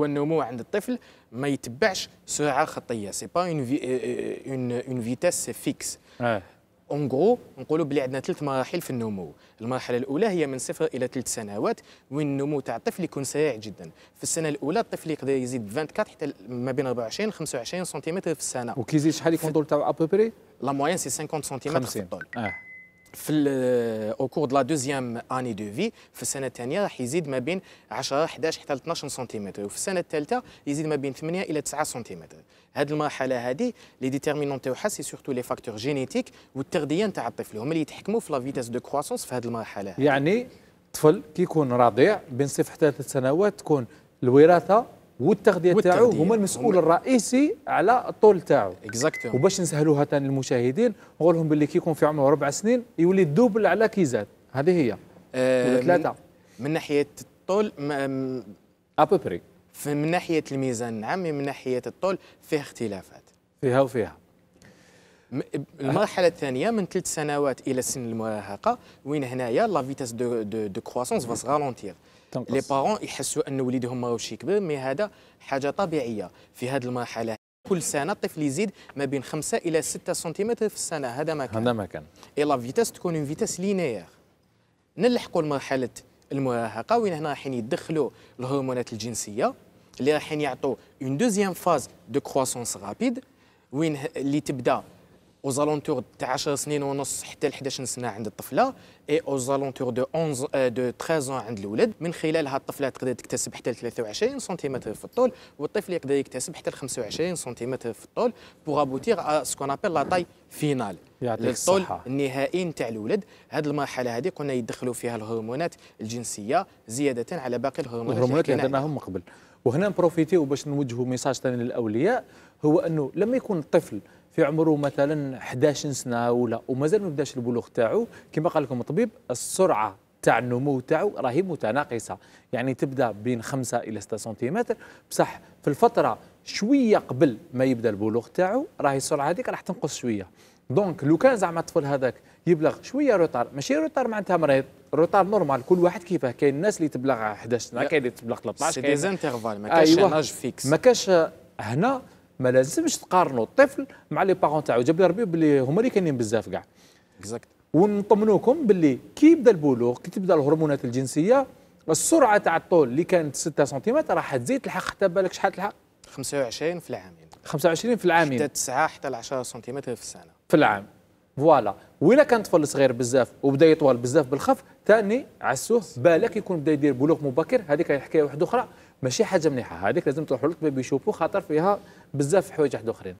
هو النمو عند الطفل ما يتبعش سرعه خطيه سي با اون اون فيتاس فيكس اون غرو نقولوا بلي عندنا ثلاث مراحل في النمو المرحله الاولى هي من صفر الى ثلاث سنوات وين النمو تاع الطفل يكون سريع جدا في السنه الاولى الطفل يقدر يزيد 24 حتى ما بين 24 25 سنتيمتر في السنه وكيزيد شحال يكون طول تاعو ابوبري لا موين سي 50 سنتيمتر في الطول آه. في او كور دو لا دوزيام اني دو في في السنه الثانيه راح يزيد ما بين 10 11 حتى 12 سنتيمتر وفي السنه الثالثه يزيد ما بين 8 الى 9 سنتيمتر هذه المرحله هذه لي ديتيرمينون تاعها سي سورتو لي فاكتور جينيتيك والتغذيه نتاع الطفل هما اللي يتحكموا في لا فيتاس دو كرواسونس في هذه المرحله يعني الطفل كي يكون رضيع بين صفر حتى ثلاث سنوات تكون الوراثه والتغذيه تاعو هما المسؤول هم... الرئيسي على الطول تاعو اكزاكتومون وباش نسهلوها ثاني للمشاهدين نقول لهم باللي كيكون في عمره ربع سنين يولي دوبل على كيزاد هذه هي آه، ولا ثلاثه من, من ناحيه الطول ابوبري من ناحيه الميزان العام من ناحيه الطول فيه اختلافات فيها وفيها المرحله الثانيه من ثلاث سنوات الى سن المراهقه وين هنايا لا فيتاس دو دو, دو كروسونس فاس غالونتير لي بارون يحسوا ان وليدهم ماهوش يكبر مي هذا حاجه طبيعيه في هذه المرحله كل سنه الطفل يزيد ما بين 5 الى 6 سنتيمتر في السنه هذا ما كان هذا ما كان اي لا فيتاس تكون اون فيتاس لينير نلحقوا لمرحله المراهقه وين هنا رايحين يدخلوا الهرمونات الجنسيه اللي رايحين يعطوا اون دوزيام فاز دو كروسونس رابيد وين اللي تبدا اوزالونتور تاع 10 سنين ونص حتى ل 11 سنه عند الطفله اي اوزالونتور دو 11 دو 13 عند الولد من خلالها الطفله تقدر تكتسب حتى ل 23 سنتيمتر في الطول والطفل يقدر يكتسب حتى ل 25 سنتيمتر في الطول بوغ ابوتيغ سكون ابيل لا طاي فينال للطول النهائي نتاع الولد هذه المرحله هذه كنا يدخلوا فيها الهرمونات الجنسيه زياده على باقي الهرمونات الهرمونات اللي درناهم من قبل وهنا نبروفيتيو باش نوجهوا ميساج ثاني للاولياء هو انه لما يكون الطفل في عمره مثلا 11 سنه ولا ومازال ما بداش البلوغ تاعو كما قال لكم الطبيب السرعه تاع النمو تاعو راهي متناقصه يعني تبدا بين 5 الى 6 سنتيمتر بصح في الفتره شويه قبل ما يبدا البلوغ تاعو راهي السرعه هذيك راح تنقص شويه دونك لو كان زعما الطفل هذاك يبلغ شويه روتار ماشي روتار معناتها مريض روتار نورمال كل واحد كيفاه كاين الناس اللي تبلغ 11 سنه كاين اللي تبلغ 13 سنه سي دي زانترفال ما كاش أيوة. ناج فيكس ما كاش هنا ما لازمش تقارنوا الطفل مع لي بارون تاعو جاب لي ربي بلي هما اللي كاينين بزاف كاع اكزاكت ونطمنوكم باللي كي يبدا البلوغ كي تبدا الهرمونات الجنسيه السرعه تاع الطول اللي كانت 6 سنتيمتر راح تزيد تلحق حتى بالك شحال تلحق 25 في العامين 25 في العامين حتى 9 حتى 10 سنتيمتر في السنه في العام فوالا ولا كان طفل صغير بزاف وبدا يطول بزاف بالخف ثاني عسوه بالك يكون بدا يدير بلوغ مبكر هذيك حكايه واحده اخرى ماشي حاجه مليحه هذيك لازم تروحوا للطبيب يشوفوا خاطر فيها بزاف حوايج واحد اخرين